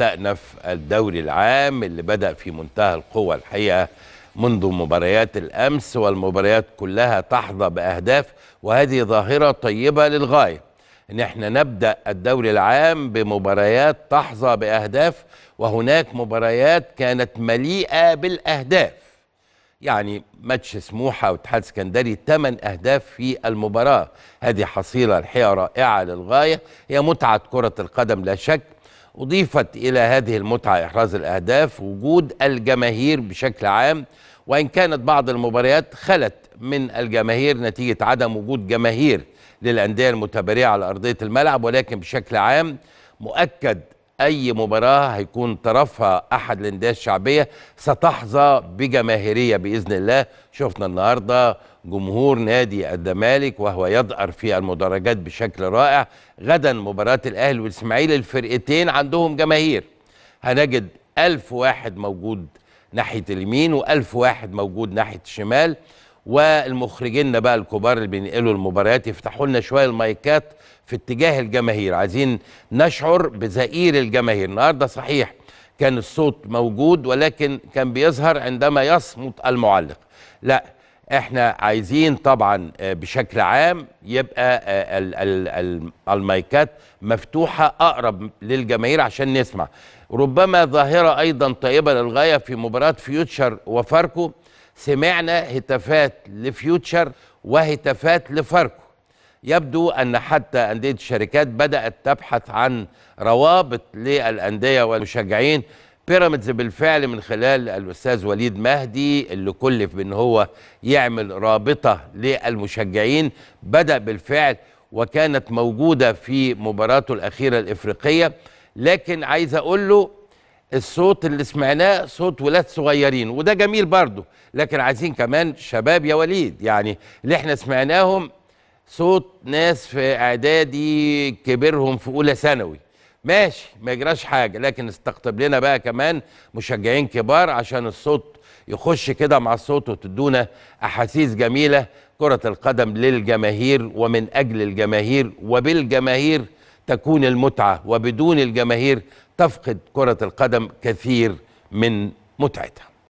استأنف الدوري العام اللي بدأ في منتهى القوة الحقيقة منذ مباريات الأمس والمباريات كلها تحظى بأهداف وهذه ظاهرة طيبة للغاية ان احنا نبدا الدوري العام بمباريات تحظى باهداف وهناك مباريات كانت مليئه بالاهداف يعني ماتش سموحه واتحاد اسكندري 8 اهداف في المباراه هذه حصيله الحقيقه رائعه للغايه هي متعه كره القدم لا شك اضيفت الى هذه المتعه احراز الاهداف وجود الجماهير بشكل عام وان كانت بعض المباريات خلت من الجماهير نتيجه عدم وجود جماهير للانديه المتباريه على ارضيه الملعب ولكن بشكل عام مؤكد أي مباراة هيكون طرفها أحد الأندية الشعبية ستحظى بجماهيرية بإذن الله شفنا النهاردة جمهور نادي الزمالك وهو يضأر في المدرجات بشكل رائع غدا مباراة الأهلي والإسماعيلي الفرقتين عندهم جماهير هنجد ألف واحد موجود ناحية اليمين و1000 واحد موجود ناحية الشمال والمخرجين بقى الكبار اللي بينقلوا المباريات يفتحوا لنا شويه المايكات في اتجاه الجماهير عايزين نشعر بزئير الجماهير النهارده صحيح كان الصوت موجود ولكن كان بيظهر عندما يصمت المعلق لا احنا عايزين طبعا آه، بشكل عام يبقى آه، المايكات مفتوحه اقرب للجماهير عشان نسمع ربما ظاهره ايضا طيبه للغايه في مباراه فيوتشر وفاركو سمعنا هتافات لفيوتشر وهتافات لفاركو يبدو أن حتى أندية الشركات بدأت تبحث عن روابط للأندية والمشجعين بيراميدز بالفعل من خلال الأستاذ وليد مهدي اللي كلف بأن هو يعمل رابطة للمشجعين بدأ بالفعل وكانت موجودة في مباراته الأخيرة الإفريقية لكن عايز أقول له الصوت اللي سمعناه صوت ولاد صغيرين وده جميل برضه لكن عايزين كمان شباب يا وليد يعني اللي احنا سمعناهم صوت ناس في اعدادي كبرهم في اولى ثانوي ماشي ما يجراش حاجه لكن استقطب لنا بقى كمان مشجعين كبار عشان الصوت يخش كده مع الصوت وتدونا احاسيس جميله كره القدم للجماهير ومن اجل الجماهير وبالجماهير تكون المتعه وبدون الجماهير تفقد كره القدم كثير من متعتها